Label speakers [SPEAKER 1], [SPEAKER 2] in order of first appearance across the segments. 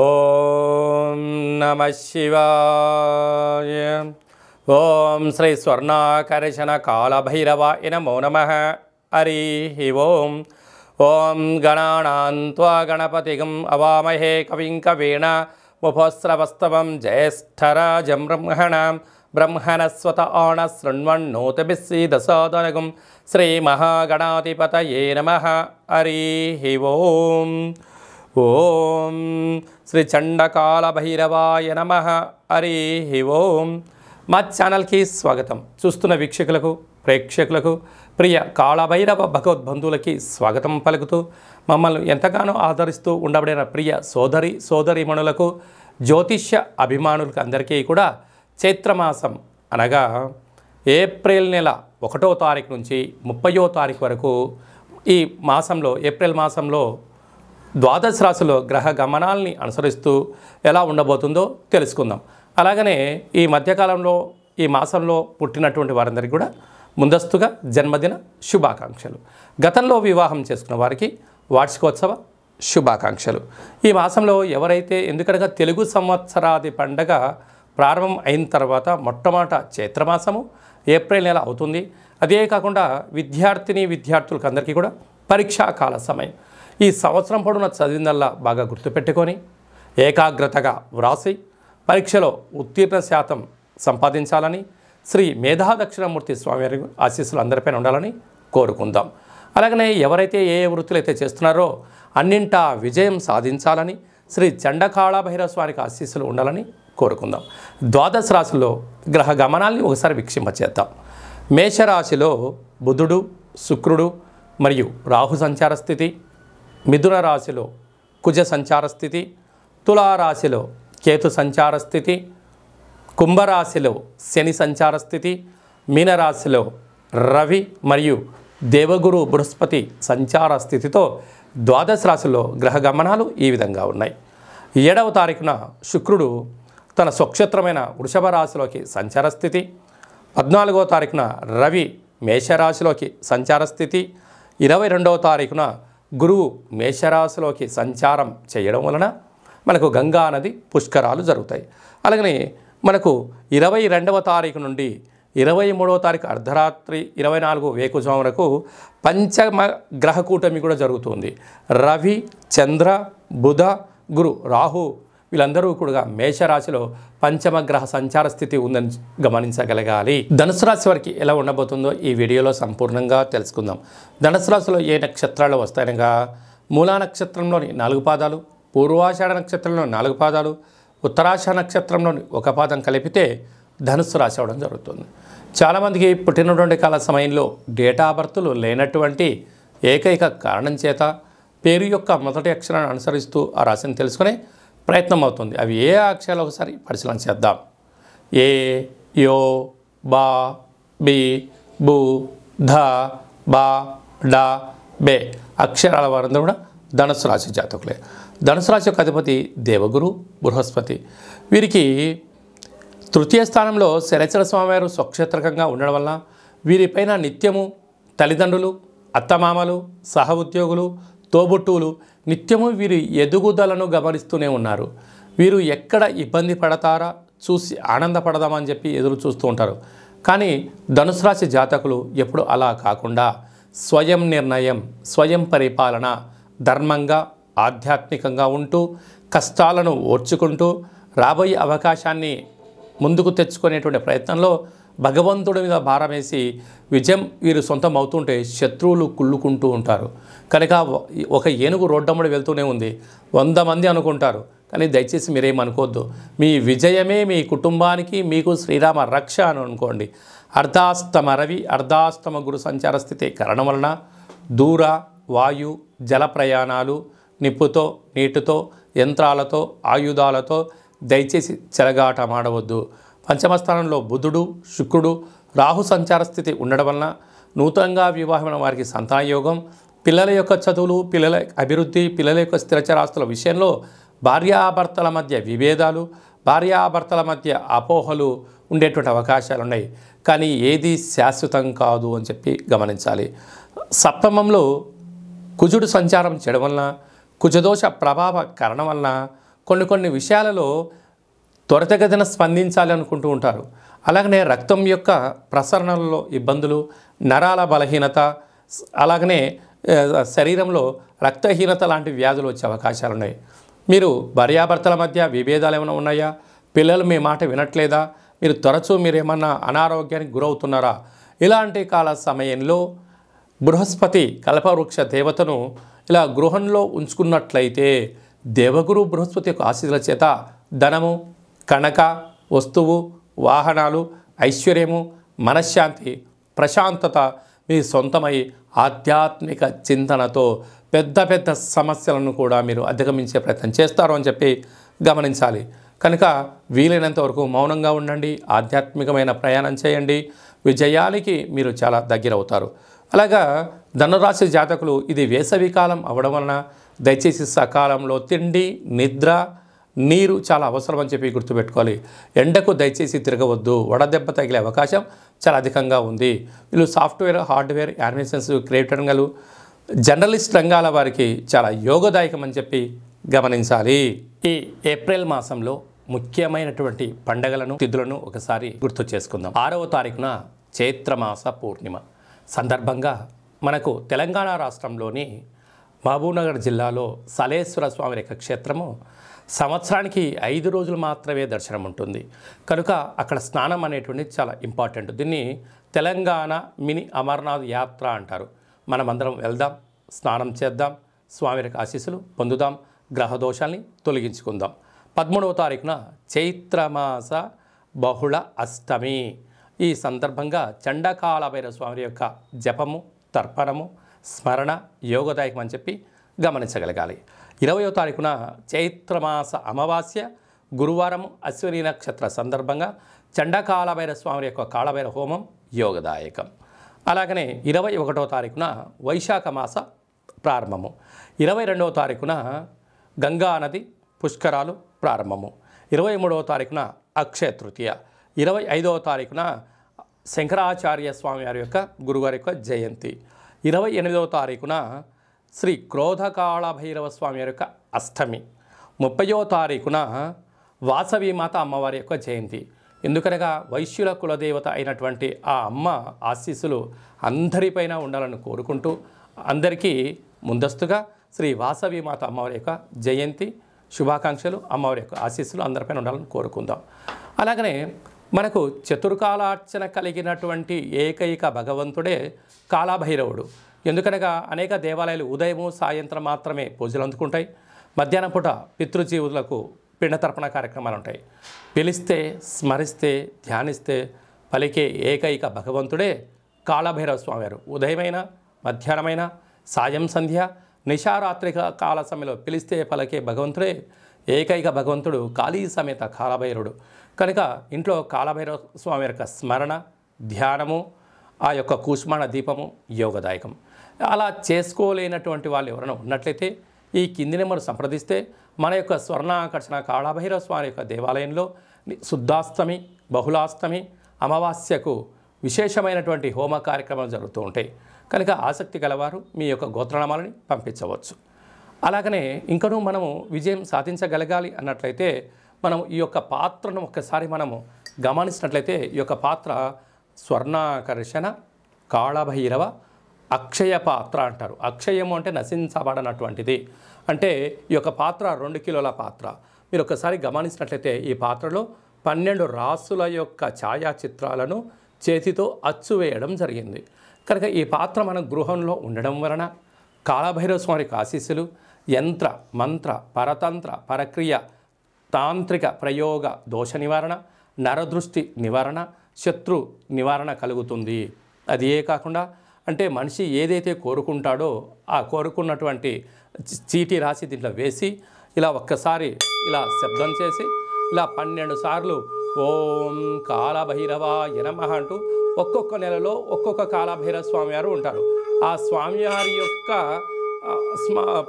[SPEAKER 1] ఓం నమ శివాయ ఓం శ్రీ స్వర్ణాకర్షణ కాళభైరవాయ నమో నమ హరి ఓం ఓం గణానాంత్వా గణపతిగం అవామహే కవిం కవీణ ముభోస్రవస్తవం జ్యేష్ఠరాజం బ్రహ్మణాం బ్రహ్మణస్వత ఆణ శృణ్వన్నోతిభిస్సీదసాదనగం శ్రీమహాగణాధిపతయే నమ హరి ఓం ఓం శ్రీ చండకాల భైరవాయ నమ హరి ఓం మా ఛానల్కి స్వాగతం చూస్తున్న వీక్షకులకు ప్రేక్షకులకు ప్రియ కాళభైరవ భగవద్బంధువులకి స్వాగతం పలుకుతూ మమ్మల్ని ఎంతగానో ఆదరిస్తూ ఉండబడిన ప్రియ సోదరి సోదరిమణులకు జ్యోతిష్య అభిమానులకు అందరికీ కూడా చైత్రమాసం అనగా ఏప్రిల్ నెల ఒకటో తారీఖు నుంచి ముప్పయో తారీఖు వరకు ఈ మాసంలో ఏప్రిల్ మాసంలో ద్వాదశ రాశిలో గ్రహ గమనాల్ని అనుసరిస్తూ ఎలా ఉండబోతుందో తెలుసుకుందాం అలాగనే ఈ మధ్యకాలంలో ఈ మాసంలో పుట్టినటువంటి వారందరికీ కూడా ముందస్తుగా జన్మదిన శుభాకాంక్షలు గతంలో వివాహం చేసుకున్న వారికి వార్షికోత్సవ శుభాకాంక్షలు ఈ మాసంలో ఎవరైతే ఎందుకనగా తెలుగు సంవత్సరాది పండగ ప్రారంభం అయిన తర్వాత మొట్టమొదట చైత్రమాసము ఏప్రిల్ నెల అవుతుంది అదే కాకుండా విద్యార్థిని విద్యార్థులకు అందరికీ కూడా పరీక్షాకాల సమయం ఈ సంవత్సరం పొడవున చదివిందల్లా బాగా గుర్తుపెట్టుకొని ఏకాగ్రతగా వ్రాసి పరీక్షలో ఉత్తీర్ణ శాతం సంపాదించాలని శ్రీ మేధా దక్షిణమూర్తి స్వామివారి ఆశీస్సులు అందరిపైన ఉండాలని కోరుకుందాం అలాగనే ఎవరైతే ఏ ఏ వృత్తులు అయితే చేస్తున్నారో అన్నింటా విజయం సాధించాలని శ్రీ చండకాళభైరవ స్వామికి ఆశీస్సులు ఉండాలని కోరుకుందాం ద్వాదశ రాశిలో గ్రహ గమనాల్ని ఒకసారి వీక్షింపచేద్దాం మేషరాశిలో బుధుడు శుక్రుడు మరియు రాహు సంచార స్థితి మిథున రాశిలో కుజ సంచార స్థితి తులారాశిలో కేతు సంచార స్థితి కుంభరాశిలో శని సంచార స్థితి మీనరాశిలో రవి మరియు దేవగురు బృహస్పతి సంచార స్థితితో ద్వాదశ రాశిలో గ్రహ గమనాలు ఈ విధంగా ఉన్నాయి ఏడవ తారీఖున శుక్రుడు తన స్వక్షేత్రమైన వృషభ రాశిలోకి సంచార స్థితి పద్నాలుగో తారీఖున రవి మేషరాశిలోకి సంచార స్థితి ఇరవై రెండవ తారీఖున గురువు మేషరాశిలోకి సంచారం చేయడం వలన మనకు గంగా నది పుష్కరాలు జరుగుతాయి అలాగనే మనకు ఇరవై రెండవ తారీఖు నుండి ఇరవై మూడవ తారీఖు అర్ధరాత్రి ఇరవై నాలుగు వేకుజం వరకు పంచమ గ్రహ కూటమి కూడా జరుగుతుంది రవి చంద్ర బుధ గురు రాహు వీళ్ళందరూ కూడా మేషరాశిలో పంచమగ్రహ సంచార స్థితి ఉందని గమనించగలగాలి ధనుసు రాశి వారికి ఎలా ఉండబోతుందో ఈ వీడియోలో సంపూర్ణంగా తెలుసుకుందాం ధనుసు రాశిలో ఏ నక్షత్రాలు వస్తాయనగా మూలా నక్షత్రంలోని నాలుగు పాదాలు పూర్వాషాఢ నక్షత్రంలోని నాలుగు పాదాలు ఉత్తరాషాఢ నక్షత్రంలోని ఒక పాదం కలిపితే ధనుస్సు రాశి అవడం జరుగుతుంది చాలామందికి పుట్టినటువంటి కాల సమయంలో డేటా బర్త్లు లేనటువంటి ఏకైక కారణం చేత పేరు యొక్క మొదటి అక్షరాన్ని అనుసరిస్తూ ఆ రాశిని తెలుసుకుని ప్రయత్నం అవుతుంది అవి ఏ అక్షరాలు ఒకసారి పరిశీలన చేద్దాం ఏ యో బా బి బు ధ బా డా బే అక్షరాల వారందరూ కూడా ధనుసు రాశి జాతకులే ధనుసు రాశి యొక్క అధిపతి దేవగురు బృహస్పతి వీరికి తృతీయ స్థానంలో శరచర స్వామివారు స్వక్షేత్రకంగా ఉండడం వల్ల వీరిపైన నిత్యము తల్లిదండ్రులు అత్తమామలు సహ ఉద్యోగులు తోబుట్టువులు నిత్యము వీరి ఎదుగుదలను గమనిస్తూనే ఉన్నారు వీరు ఎక్కడ ఇబ్బంది పడతారా చూసి ఆనందపడదామని చెప్పి ఎదురు చూస్తూ ఉంటారు కానీ ధనుసు రాశి జాతకులు ఎప్పుడు అలా కాకుండా స్వయం నిర్ణయం స్వయం పరిపాలన ధర్మంగా ఆధ్యాత్మికంగా ఉంటూ కష్టాలను ఓర్చుకుంటూ రాబోయే అవకాశాన్ని ముందుకు తెచ్చుకునేటువంటి ప్రయత్నంలో భగవంతుడి మీద భారం వేసి విజయం వీరు సొంతం అవుతుంటే శత్రువులు కుళ్ళుకుంటూ ఉంటారు కనుక ఒక ఏనుగు రోడ్డమ్మడి వెళ్తూనే ఉంది వంద మంది అనుకుంటారు కానీ దయచేసి మీరేం అనుకోవద్దు మీ విజయమే మీ కుటుంబానికి మీకు శ్రీరామ రక్ష అని అనుకోండి అర్ధాస్తమ రవి అర్ధాస్తమ గురు సంచార స్థితి కరణం వలన దూర వాయు జల ప్రయాణాలు నిప్పుతో నీటితో యంత్రాలతో ఆయుధాలతో దయచేసి చెలగాట మాడవద్దు పంచమ స్థానంలో బుధుడు శుక్రుడు రాహు సంచార స్థితి ఉండడం వలన నూతనంగా వివాహమైన వారికి సంతానయోగం పిల్లల యొక్క చదువులు పిల్లల అభివృద్ధి పిల్లల యొక్క స్థిరచరాస్తుల విషయంలో భార్యాభర్తల మధ్య విభేదాలు భార్యాభర్తల మధ్య అపోహలు ఉండేటువంటి అవకాశాలు ఉన్నాయి కానీ ఏది శాశ్వతం కాదు అని చెప్పి గమనించాలి సప్తమంలో కుజుడు సంచారం చేయడం వలన కుజదోష ప్రభావ కారణం వలన కొన్ని కొన్ని విషయాలలో త్వరితగతిన స్పందించాలి అనుకుంటూ ఉంటారు అలాగనే రక్తం యొక్క ప్రసరణలో ఇబ్బందులు నరాల బలహీనత అలాగనే శరీరంలో రక్తహీనత లాంటి వ్యాధులు వచ్చే అవకాశాలు ఉన్నాయి మీరు భర్యాభర్తల మధ్య విభేదాలు ఏమైనా ఉన్నాయా పిల్లలు మీ మాట వినట్లేదా మీరు తరచూ మీరు ఏమన్నా అనారోగ్యానికి గురవుతున్నారా ఇలాంటి కాల సమయంలో బృహస్పతి కల్పవృక్ష దేవతను ఇలా గృహంలో ఉంచుకున్నట్లయితే దేవగురు బృహస్పతి యొక్క ఆశీర్ల చేత ధనము కనక వస్తువు వాహనాలు ఐశ్వర్యము మనశ్శాంతి ప్రశాంతత మీ సొంతమై ఆధ్యాత్మిక చింతనతో పెద్ద పెద్ద సమస్యలను కూడా మీరు అధిగమించే ప్రయత్నం చేస్తారు అని చెప్పి గమనించాలి కనుక వీలైనంత వరకు మౌనంగా ఉండండి ఆధ్యాత్మికమైన ప్రయాణం చేయండి విజయానికి మీరు చాలా దగ్గరవుతారు అలాగా ధనురాశి జాతకులు ఇది వేసవికాలం అవడం వలన దయచేసి సకాలంలో తిండి నిద్ర నీరు చాలా అవసరం అని చెప్పి గుర్తుపెట్టుకోవాలి ఎండకు దయచేసి తిరగవద్దు వడదెబ్బ తగిలే అవకాశం చాలా అధికంగా ఉంది వీళ్ళు సాఫ్ట్వేర్ హార్డ్వేర్ యానిమేషన్స్ క్రియేట్ రంగాలు జర్నలిస్ట్ రంగాల వారికి చాలా యోగదాయకం అని చెప్పి గమనించాలి ఈ ఏప్రిల్ మాసంలో ముఖ్యమైనటువంటి పండగలను తిథులను ఒకసారి గుర్తు చేసుకుందాం ఆరవ తారీఖున చైత్రమాస పూర్ణిమ సందర్భంగా మనకు తెలంగాణ రాష్ట్రంలోని మహబూబ్నగర్ జిల్లాలో సలేశ్వర స్వామి యొక్క క్షేత్రము సంవత్సరానికి ఐదు రోజులు మాత్రమే దర్శనం ఉంటుంది కనుక అక్కడ స్నానం అనేటువంటిది చాలా ఇంపార్టెంట్ దీన్ని తెలంగాణ మినీ అమర్నాథ్ యాత్ర అంటారు మనమందరం వెళ్దాం స్నానం చేద్దాం స్వామి యొక్క ఆశీస్సులు పొందుదాం గ్రహ తొలగించుకుందాం పదమూడవ తారీఖున చైత్రమాస బహుళ అష్టమి ఈ సందర్భంగా చండకాల భైరవ స్వామి యొక్క జపము తర్పణము స్మరణ యోగదాయకం అని చెప్పి గమనించగలగాలి ఇరవయో తారీఖున చైత్రమాస అమావాస్య గురువారం అశ్విని నక్షత్ర సందర్భంగా చండకాళభైర స్వామి యొక్క కాళభైర హోమం యోగదాయకం అలాగనే ఇరవై ఒకటో తారీఖున వైశాఖ మాస ప్రారంభము ఇరవై రెండవ తారీఖున గంగానది పుష్కరాలు ప్రారంభము ఇరవై మూడవ తారీఖున అక్షయ తృతీయ ఇరవై ఐదవ తారీఖున శంకరాచార్య స్వామి వారి యొక్క గురువారి యొక్క జయంతి ఇరవై ఎనిమిదవ తారీఖున శ్రీ క్రోధకాళ భైరవ స్వామి యొక్క అష్టమి ముప్పయో తారీఖున వాసవి మాత అమ్మవారి యొక్క జయంతి ఎందుకనగా వైశ్యుల కులదేవత అయినటువంటి ఆ అమ్మ ఆశీస్సులు అందరిపైన ఉండాలని కోరుకుంటూ అందరికీ ముందస్తుగా శ్రీ వాసవి మాత అమ్మవారి యొక్క జయంతి శుభాకాంక్షలు అమ్మవారి యొక్క ఆశీస్సులు అందరిపైన ఉండాలని కోరుకుందాం అలాగనే మనకు చతుర్కాలార్చన కలిగినటువంటి ఏకైక భగవంతుడే కాలభైరవుడు ఎందుకనగా అనేక దేవాలయాలు ఉదయము సాయంత్రం మాత్రమే పూజలు అందుకుంటాయి మధ్యాహ్నం పూట పితృజీవులకు పిండతర్పణ కార్యక్రమాలు ఉంటాయి పిలిస్తే స్మరిస్తే ధ్యానిస్తే పలికే ఏకైక భగవంతుడే కాళభైరవ స్వామివారు ఉదయమైన మధ్యాహ్నమైన సాయం సంధ్య నిశారాత్రిక కాల సమయంలో పిలిస్తే పలికే భగవంతుడే ఏకైక భగవంతుడు కాళీ సమేత కాలభైరుడు కనుక ఇంట్లో కాలభైరవ స్వామి యొక్క స్మరణ ధ్యానము ఆ యొక్క కూష్మాణ దీపము యోగదాయకం అలా చేసుకోలేనటువంటి వాళ్ళు ఎవరైనా ఉన్నట్లయితే ఈ కింది నెంబర్ సంప్రదిస్తే మన యొక్క స్వర్ణాకర్షణ కాళభైరవ స్వామి యొక్క దేవాలయంలో శుద్ధాష్టమి బహుళాష్టమి అమావాస్యకు విశేషమైనటువంటి హోమ కార్యక్రమాలు జరుగుతూ ఉంటాయి కనుక ఆసక్తి గలవారు మీ యొక్క గోత్రనామాలని పంపించవచ్చు అలాగనే ఇంకనూ మనము విజయం సాధించగలగాలి అన్నట్లయితే మనం ఈ యొక్క పాత్రను ఒక్కసారి మనము గమనించినట్లయితే ఈ యొక్క పాత్ర స్వర్ణాకర్షణ కాళభైరవ అక్షయ పాత్ర అంటారు అక్షయము అంటే నశించబడనటువంటిది అంటే ఈ యొక్క పాత్ర రెండు కిలోల పాత్ర మీరు ఒకసారి గమనించినట్లయితే ఈ పాత్రలో పన్నెండు రాసుల యొక్క ఛాయాచిత్రాలను చేతితో అచ్చు వేయడం జరిగింది కనుక ఈ పాత్ర మన గృహంలో ఉండడం వలన కాలభైరవ స్వామి ఆశీస్సులు యంత్ర మంత్ర పరతంత్ర పరక్రియ తాంత్రిక ప్రయోగ దోష నివారణ నరదృష్టి నివారణ శత్రు నివారణ కలుగుతుంది అది ఏ కాకుండా అంటే మనిషి ఏదైతే కోరుకుంటాడో ఆ కోరుకున్నటువంటి చీటీ రాసి దీంట్లో వేసి ఇలా ఒక్కసారి ఇలా శబ్దం చేసి ఇలా పన్నెండు సార్లు ఓం కాలభైరవ యనమ అంటూ ఒక్కొక్క నెలలో ఒక్కొక్క కాలభైరవ స్వామివారు ఉంటారు ఆ స్వామివారి యొక్క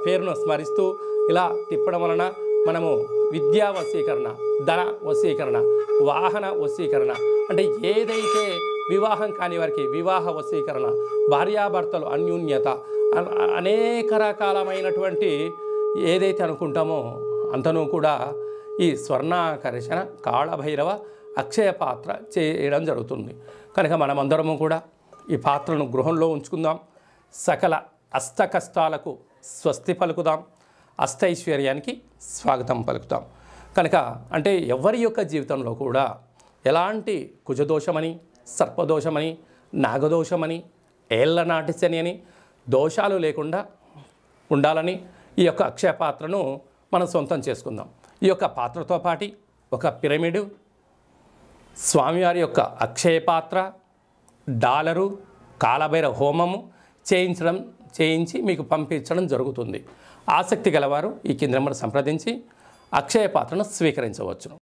[SPEAKER 1] పేరును స్మరిస్తూ ఇలా తిప్పడం వలన మనము విద్యా వశీకరణ ధన వశీకరణ వాహన వశీకరణ అంటే ఏదైతే వివాహం కాని వారికి వివాహ వశీకరణ భార్యాభర్తలు అన్యూన్యత అనేక రకాలమైనటువంటి ఏదైతే అనుకుంటామో అంతను కూడా ఈ స్వర్ణాకర్షణ కాళభైరవ అక్షయ పాత్ర చేయడం జరుగుతుంది కనుక మనమందరము కూడా ఈ పాత్రను గృహంలో ఉంచుకుందాం సకల అస్త కష్టాలకు స్వస్తి పలుకుదాం అస్తైశ్వర్యానికి స్వాగతం పలుకుతాం కనుక అంటే ఎవరి యొక్క జీవితంలో కూడా ఎలాంటి కుజదోషమని సర్పదోషమని నాగదోషమని ఏళ్ళ నాటిశని అని దోషాలు లేకుండా ఉండాలని ఈ యొక్క అక్షయ పాత్రను మనం సొంతం చేసుకుందాం ఈ యొక్క పాత్రతో పాటి ఒక పిరమిడు స్వామివారి యొక్క అక్షయ పాత్ర డాలరు కాలభైర హోమము చేయించడం చేయించి మీకు పంపించడం జరుగుతుంది ఆసక్తి గలవారు ఈ కింద సంప్రదించి అక్షయ పాత్రను స్వీకరించవచ్చును